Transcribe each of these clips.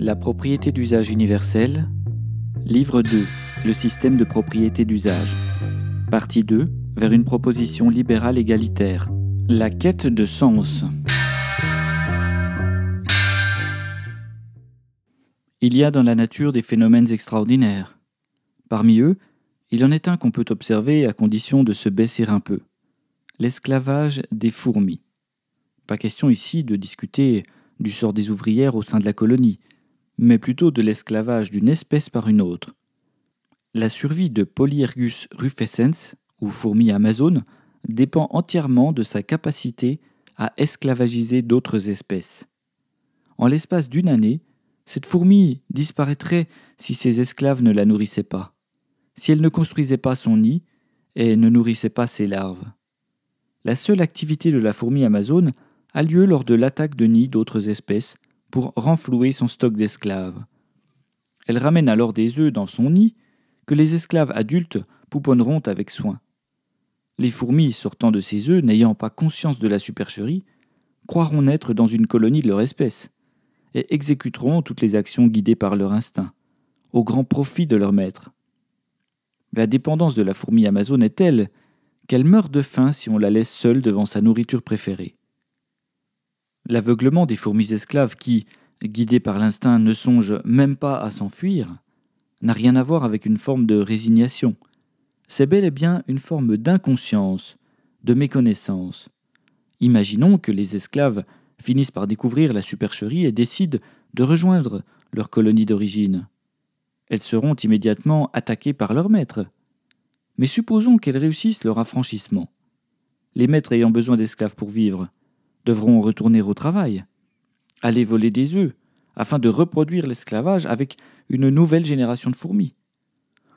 La propriété d'usage universel. Livre 2. Le système de propriété d'usage. Partie 2. Vers une proposition libérale égalitaire. La quête de sens. Il y a dans la nature des phénomènes extraordinaires. Parmi eux, il en est un qu'on peut observer à condition de se baisser un peu. L'esclavage des fourmis. Pas question ici de discuter du sort des ouvrières au sein de la colonie, mais plutôt de l'esclavage d'une espèce par une autre. La survie de Polyergus rufescens, ou fourmi amazone, dépend entièrement de sa capacité à esclavagiser d'autres espèces. En l'espace d'une année, cette fourmi disparaîtrait si ses esclaves ne la nourrissaient pas, si elle ne construisait pas son nid et ne nourrissait pas ses larves. La seule activité de la fourmi amazone a lieu lors de l'attaque de nids d'autres espèces pour renflouer son stock d'esclaves. Elle ramène alors des œufs dans son nid que les esclaves adultes pouponneront avec soin. Les fourmis sortant de ces œufs, n'ayant pas conscience de la supercherie, croiront naître dans une colonie de leur espèce, et exécuteront toutes les actions guidées par leur instinct, au grand profit de leur maître. La dépendance de la fourmi amazone est telle qu'elle meurt de faim si on la laisse seule devant sa nourriture préférée. L'aveuglement des fourmis esclaves qui, guidées par l'instinct, ne songent même pas à s'enfuir, n'a rien à voir avec une forme de résignation. C'est bel et bien une forme d'inconscience, de méconnaissance. Imaginons que les esclaves finissent par découvrir la supercherie et décident de rejoindre leur colonie d'origine. Elles seront immédiatement attaquées par leurs maître. Mais supposons qu'elles réussissent leur affranchissement. Les maîtres ayant besoin d'esclaves pour vivre, devront retourner au travail, aller voler des œufs, afin de reproduire l'esclavage avec une nouvelle génération de fourmis.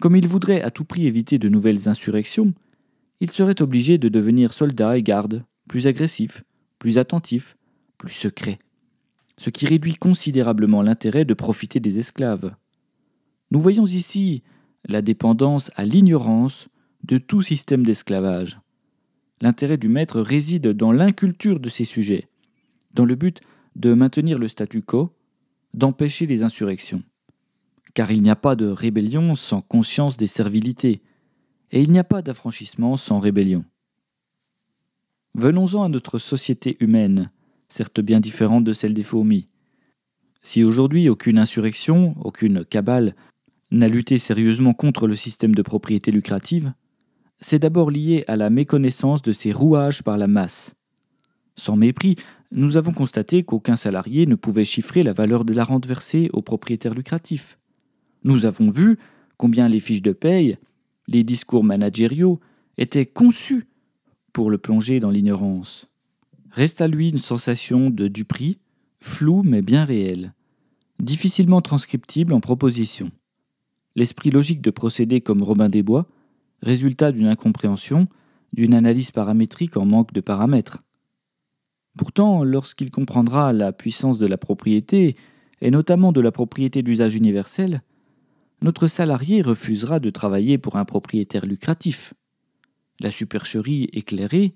Comme ils voudraient à tout prix éviter de nouvelles insurrections, ils seraient obligés de devenir soldats et gardes, plus agressifs, plus attentifs, plus secrets, ce qui réduit considérablement l'intérêt de profiter des esclaves. Nous voyons ici la dépendance à l'ignorance de tout système d'esclavage. L'intérêt du maître réside dans l'inculture de ces sujets, dans le but de maintenir le statu quo, d'empêcher les insurrections. Car il n'y a pas de rébellion sans conscience des servilités, et il n'y a pas d'affranchissement sans rébellion. Venons-en à notre société humaine, certes bien différente de celle des fourmis. Si aujourd'hui aucune insurrection, aucune cabale n'a lutté sérieusement contre le système de propriété lucrative, c'est d'abord lié à la méconnaissance de ses rouages par la masse. Sans mépris, nous avons constaté qu'aucun salarié ne pouvait chiffrer la valeur de la rente versée aux propriétaires lucratif. Nous avons vu combien les fiches de paye, les discours managériaux étaient conçus pour le plonger dans l'ignorance. Reste à lui une sensation de duperie, floue mais bien réelle, difficilement transcriptible en proposition. L'esprit logique de procéder comme Robin des Bois résultat d'une incompréhension, d'une analyse paramétrique en manque de paramètres. Pourtant, lorsqu'il comprendra la puissance de la propriété, et notamment de la propriété d'usage universel, notre salarié refusera de travailler pour un propriétaire lucratif. La supercherie éclairée,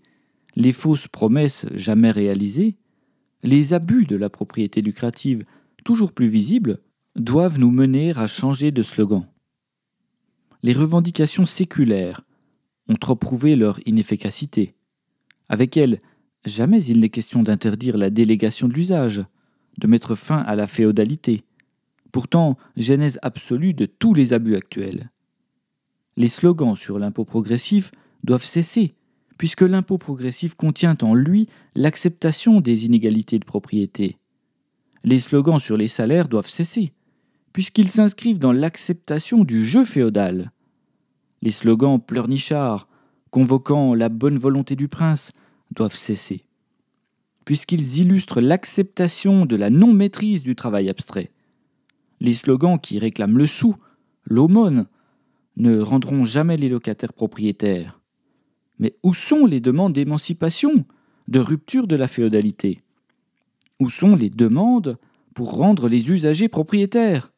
les fausses promesses jamais réalisées, les abus de la propriété lucrative toujours plus visibles doivent nous mener à changer de slogan les revendications séculaires ont trop prouvé leur inefficacité. Avec elles, jamais il n'est question d'interdire la délégation de l'usage, de mettre fin à la féodalité, pourtant genèse absolue de tous les abus actuels. Les slogans sur l'impôt progressif doivent cesser, puisque l'impôt progressif contient en lui l'acceptation des inégalités de propriété. Les slogans sur les salaires doivent cesser, puisqu'ils s'inscrivent dans l'acceptation du jeu féodal les slogans pleurnichards, convoquant la bonne volonté du prince, doivent cesser, puisqu'ils illustrent l'acceptation de la non-maîtrise du travail abstrait. Les slogans qui réclament le sou, l'aumône, ne rendront jamais les locataires propriétaires. Mais où sont les demandes d'émancipation, de rupture de la féodalité Où sont les demandes pour rendre les usagers propriétaires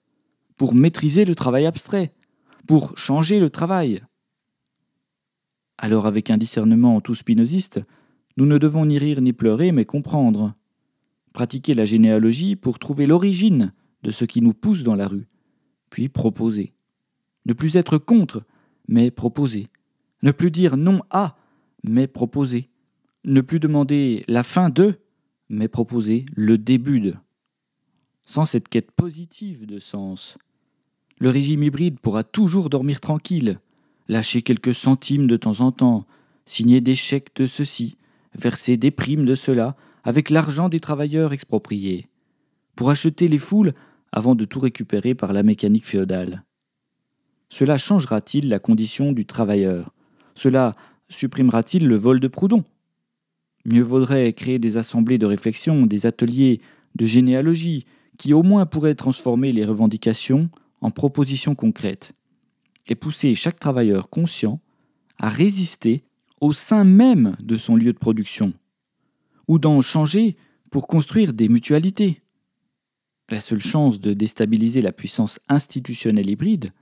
Pour maîtriser le travail abstrait pour changer le travail. Alors avec un discernement tout spinoziste, nous ne devons ni rire ni pleurer, mais comprendre. Pratiquer la généalogie pour trouver l'origine de ce qui nous pousse dans la rue, puis proposer. Ne plus être contre, mais proposer. Ne plus dire non à, mais proposer. Ne plus demander la fin de, mais proposer le début de. Sans cette quête positive de sens, le régime hybride pourra toujours dormir tranquille, lâcher quelques centimes de temps en temps, signer des chèques de ceci, verser des primes de cela, avec l'argent des travailleurs expropriés, pour acheter les foules avant de tout récupérer par la mécanique féodale. Cela changera-t-il la condition du travailleur Cela supprimera-t-il le vol de Proudhon Mieux vaudrait créer des assemblées de réflexion, des ateliers de généalogie, qui au moins pourraient transformer les revendications en propositions concrètes et pousser chaque travailleur conscient à résister au sein même de son lieu de production, ou d'en changer pour construire des mutualités. La seule chance de déstabiliser la puissance institutionnelle hybride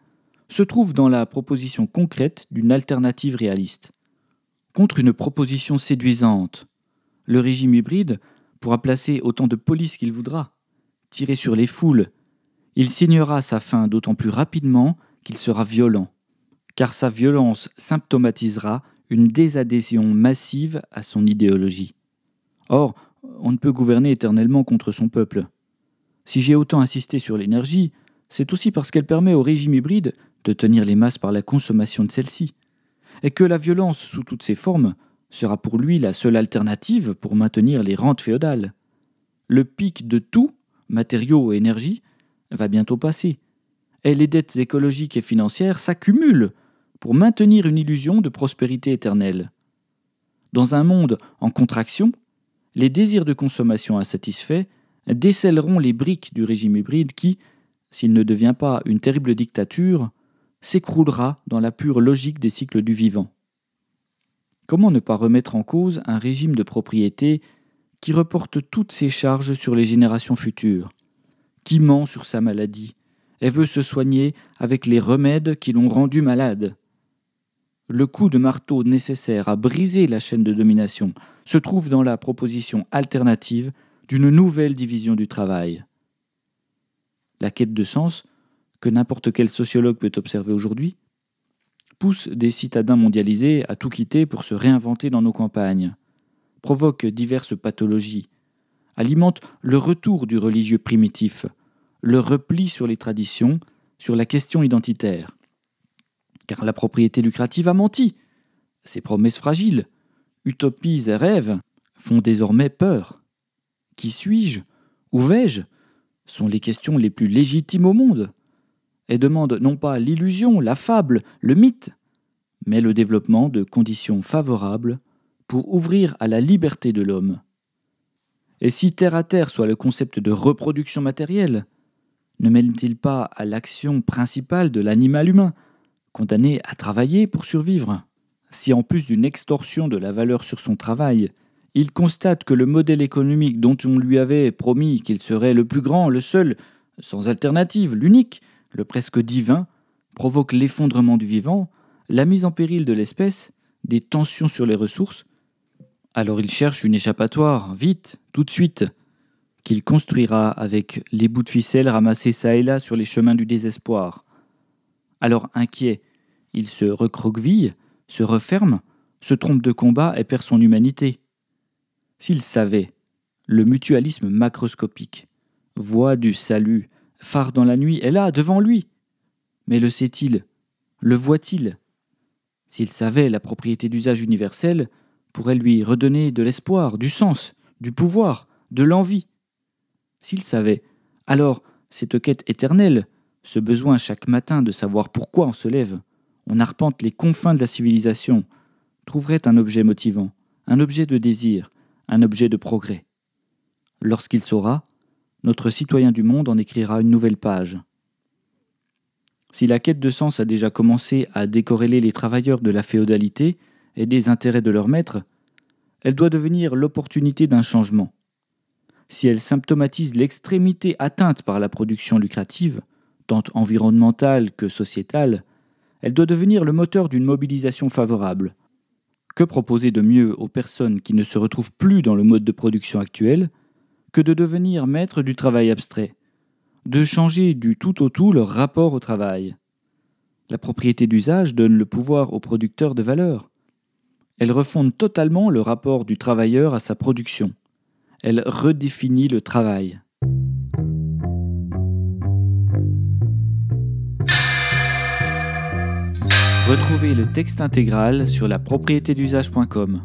se trouve dans la proposition concrète d'une alternative réaliste. Contre une proposition séduisante, le régime hybride pourra placer autant de police qu'il voudra, tirer sur les foules il signera sa fin d'autant plus rapidement qu'il sera violent, car sa violence symptomatisera une désadhésion massive à son idéologie. Or, on ne peut gouverner éternellement contre son peuple. Si j'ai autant insisté sur l'énergie, c'est aussi parce qu'elle permet au régime hybride de tenir les masses par la consommation de celle ci et que la violence sous toutes ses formes sera pour lui la seule alternative pour maintenir les rentes féodales. Le pic de tout, matériaux et énergie, va bientôt passer. Et les dettes écologiques et financières s'accumulent pour maintenir une illusion de prospérité éternelle. Dans un monde en contraction, les désirs de consommation insatisfaits décèleront les briques du régime hybride qui, s'il ne devient pas une terrible dictature, s'écroulera dans la pure logique des cycles du vivant. Comment ne pas remettre en cause un régime de propriété qui reporte toutes ses charges sur les générations futures qui ment sur sa maladie et veut se soigner avec les remèdes qui l'ont rendu malade. Le coup de marteau nécessaire à briser la chaîne de domination se trouve dans la proposition alternative d'une nouvelle division du travail. La quête de sens, que n'importe quel sociologue peut observer aujourd'hui, pousse des citadins mondialisés à tout quitter pour se réinventer dans nos campagnes, provoque diverses pathologies, alimente le retour du religieux primitif, le repli sur les traditions, sur la question identitaire. Car la propriété lucrative a menti. Ses promesses fragiles, utopies et rêves font désormais peur. Qui suis-je Où vais-je sont les questions les plus légitimes au monde et demandent non pas l'illusion, la fable, le mythe, mais le développement de conditions favorables pour ouvrir à la liberté de l'homme et si terre à terre soit le concept de reproduction matérielle, ne mène-t-il pas à l'action principale de l'animal humain, condamné à travailler pour survivre Si en plus d'une extorsion de la valeur sur son travail, il constate que le modèle économique dont on lui avait promis qu'il serait le plus grand, le seul, sans alternative, l'unique, le presque divin, provoque l'effondrement du vivant, la mise en péril de l'espèce, des tensions sur les ressources, alors il cherche une échappatoire, vite, tout de suite, qu'il construira avec les bouts de ficelle ramassés çà et là sur les chemins du désespoir. Alors inquiet, il se recroqueville, se referme, se trompe de combat et perd son humanité. S'il savait, le mutualisme macroscopique, voie du salut, phare dans la nuit, est là, devant lui. Mais le sait-il Le voit-il S'il savait la propriété d'usage universel pourrait lui redonner de l'espoir, du sens, du pouvoir, de l'envie. S'il savait, alors cette quête éternelle, ce besoin chaque matin de savoir pourquoi on se lève, on arpente les confins de la civilisation, trouverait un objet motivant, un objet de désir, un objet de progrès. Lorsqu'il saura, notre citoyen du monde en écrira une nouvelle page. Si la quête de sens a déjà commencé à décorréler les travailleurs de la féodalité, et des intérêts de leur maître, elle doit devenir l'opportunité d'un changement. Si elle symptomatise l'extrémité atteinte par la production lucrative, tant environnementale que sociétale, elle doit devenir le moteur d'une mobilisation favorable. Que proposer de mieux aux personnes qui ne se retrouvent plus dans le mode de production actuel que de devenir maître du travail abstrait, de changer du tout au tout leur rapport au travail La propriété d'usage donne le pouvoir aux producteurs de valeur. Elle refonde totalement le rapport du travailleur à sa production. Elle redéfinit le travail. Retrouvez le texte intégral sur la propriété d'usage.com.